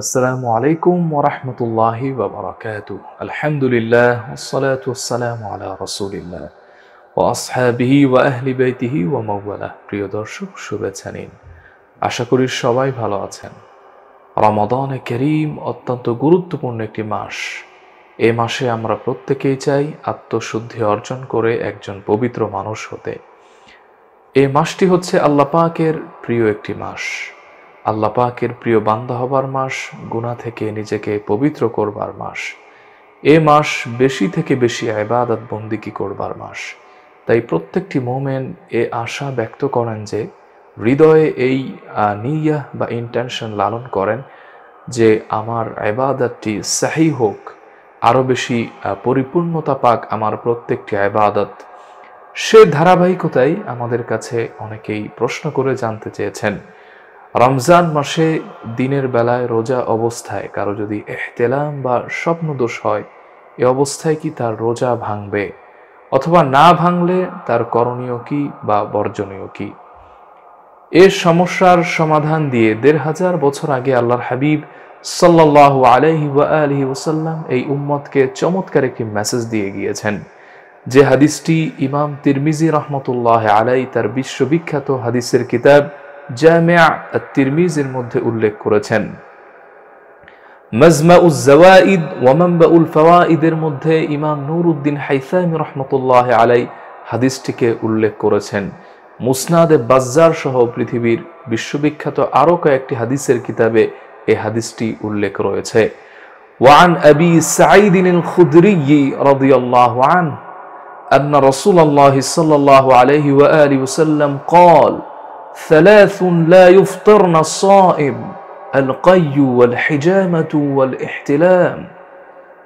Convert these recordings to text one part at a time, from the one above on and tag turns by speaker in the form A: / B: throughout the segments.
A: আসসালামু আলাইকুম ওরহমতুল্লাহি বাবরকাত আলহামদুলিল্লাহ ওসলাত ওসালাম আলা রসুলিল্লাহ ও আসহাবিহি ওয়া আহলি বাইতিহি ওয়া মৌবালা প্রিয় দর্শক শুভেচ্ছা আশা করি সবাই ভালো আছেন রমাদানে করিম অত্যন্ত গুরুত্বপূর্ণ একটি মাস এ মাসে আমরা প্রত্যেকেই চাই আত্মশুদ্ধি অর্জন করে একজন পবিত্র মানুষ হতে এ মাসটি হচ্ছে আল্লাপাকের প্রিয় একটি মাস আল্লাহ পাকের প্রিয় বান্দা হবার মাস গুণা থেকে নিজেকে পবিত্র করবার মাস এ মাস বেশি থেকে বেশি আবাদত বন্দিকি করবার মাস তাই প্রত্যেকটি মোমেন এ আশা ব্যক্ত করেন যে হৃদয়ে এই নিয়া বা ইন্টেনশন লালন করেন যে আমার আবাদতটি সাহি হোক আরও বেশি পরিপূর্ণতা পাক আমার প্রত্যেকটি আবাদত সে ধারাবাহিকতাই আমাদের কাছে অনেকেই প্রশ্ন করে জানতে চেয়েছেন রমজান মাসে দিনের বেলায় রোজা অবস্থায় কারো যদি এহতেলাম বা স্বপ্ন দোষ হয় এ অবস্থায় কি তার রোজা ভাঙবে অথবা না ভাঙলে তার করণীয় কি বা বর্জনীয় কি এ সমস্যার সমাধান দিয়ে দেড় হাজার বছর আগে আল্লাহর হাবিব সাল্লাহ আলহি আলহি ওসাল্লাম এই উম্মতকে চমৎকার একটি মেসেজ দিয়ে গিয়েছেন যে হাদিসটি ইমাম তিরমিজি রহমতুল্লাহ আলাই তার বিশ্ববিখ্যাত হাদিসের কিতাব জামিয়া তিরমিজের মধ্যে উল্লেখ করেছেন মজমা উজ্জাওয়াইদ ওয়ামাম্বা উল ফওয়াইদের মধ্যে ইমাম নূর উদ্দিন হাইসামি রহমতুল্লাহ আলাই হাদিসটিকে উল্লেখ করেছেন মুসনাদে বাজ্জার সহ পৃথিবীর বিশ্ববিখ্যাত আরও কয়েকটি হাদিসের কিতাবে এ হাদিসটি উল্লেখ রয়েছে وعن أبي سعيد الخدري رضي الله عنه أن رسول الله صلى الله عليه وآله وسلم قال ثلاث لا يفطرن الصائم القي والحجامة والاحتلام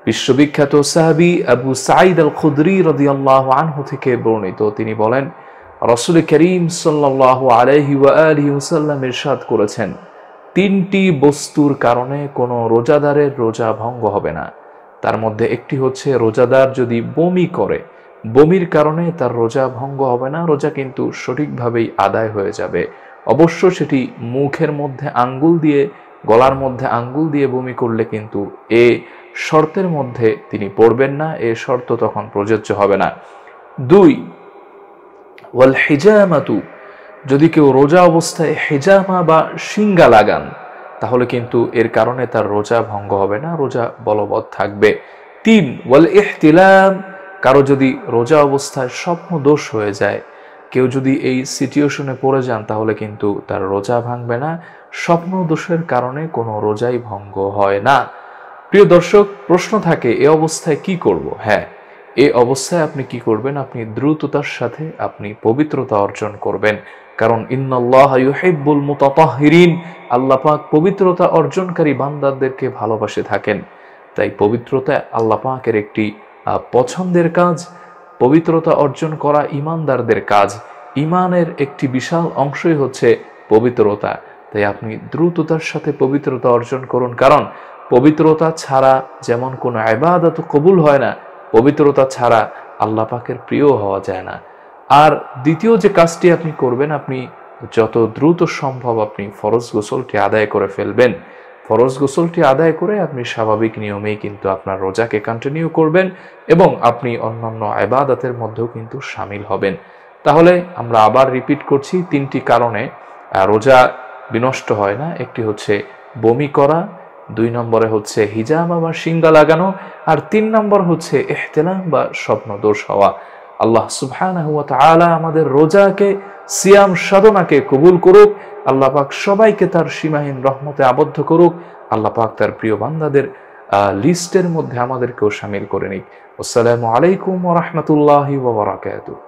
A: বিশ্ববিখ্যাত সাহাবি আবু সাঈদ আল খুদরি রদিয়াল্লাহ আনহু থেকে বর্ণিত তিনি বলেন রসুল করিম সাল্লাহ আলহি ওয়াসাল্লাম ইরশাদ করেছেন তিনটি বস্তুর কারণে কোনো রোজাদারের রোজা ভঙ্গ হবে না তার মধ্যে একটি হচ্ছে রোজাদার যদি বমি করে বমির কারণে তার রোজা ভঙ্গ হবে না রোজা কিন্তু সঠিকভাবেই আদায় হয়ে যাবে অবশ্য সেটি মুখের মধ্যে আঙ্গুল দিয়ে গলার মধ্যে আঙ্গুল দিয়ে বমি করলে কিন্তু এ শর্তের মধ্যে তিনি পড়বেন না এ শর্ত তখন প্রযোজ্য হবে না দুই ওয়াল হেজামাতু যদি কেউ রোজা অবস্থায় হেজামা বা শিঙ্গা লাগান তাহলে কিন্তু এর কারণে তার রোজা ভঙ্গ হবে না রোজা বলবৎ থাকবে তিন ওয়াল ইহতিলাম কারো যদি রোজা অবস্থায় স্বপ্ন দোষ হয়ে যায় কেউ যদি এই সিচুয়েশনে পড়ে যান তাহলে কিন্তু তার রোজা ভাঙবে না স্বপ্ন দোষের কারণে কোনো রোজাই ভঙ্গ হয় না প্রিয় দর্শক প্রশ্ন থাকে এ অবস্থায় কি করব হ্যাঁ এ অবস্থায় আপনি কি করবেন আপনি দ্রুততার সাথে আপনি পবিত্রতা অর্জন করবেন কারণ ইন্নআল্লাহিবুল মুতাহরিন আল্লাপাক পবিত্রতা অর্জনকারী বান্দাদেরকে ভালোবাসে থাকেন তাই পবিত্রতা আল্লাপাকের একটি পছন্দের কাজ পবিত্রতা অর্জন করা ইমানদারদের কাজ ইমানের একটি বিশাল অংশই হচ্ছে পবিত্রতা তাই আপনি দ্রুততার সাথে পবিত্রতা অর্জন করুন কারণ পবিত্রতা ছাড়া যেমন কোনো আবাদত কবুল হয় না পবিত্রতা ছাড়া আল্লাহ পাকের প্রিয় হওয়া যায় না আর দ্বিতীয় যে কাজটি আপনি করবেন আপনি যত দ্রুত সম্ভব আপনি ফরজ গোসলটি আদায় করে ফেলবেন ফরজ গোসলটি আদায় করে আপনি স্বাভাবিক নিয়মেই কিন্তু আপনার রোজাকে কন্টিনিউ করবেন এবং আপনি অন্যান্য আবাদাতের মধ্যেও কিন্তু সামিল হবেন তাহলে আমরা আবার রিপিট করছি তিনটি কারণে রোজা বিনষ্ট হয় না একটি হচ্ছে বমি করা দুই নম্বরে হচ্ছে হিজাম বা শিঙ্গা লাগানো আর তিন নম্বর হচ্ছে এহতেলাম বা স্বপ্ন দোষ হওয়া আল্লাহ সুবহান আমাদের রোজাকে সিয়াম সাধনাকে কবুল করুক আল্লাহ পাক সবাইকে তার সীমাহীন রহমতে আবদ্ধ করুক আল্লাহ পাক তার প্রিয় বান্দাদের লিস্টের মধ্যে আমাদেরকেও সামিল করে নিক আসসালামু আলাইকুম ওরহমতুল্লাহ ওবরাকাতুহ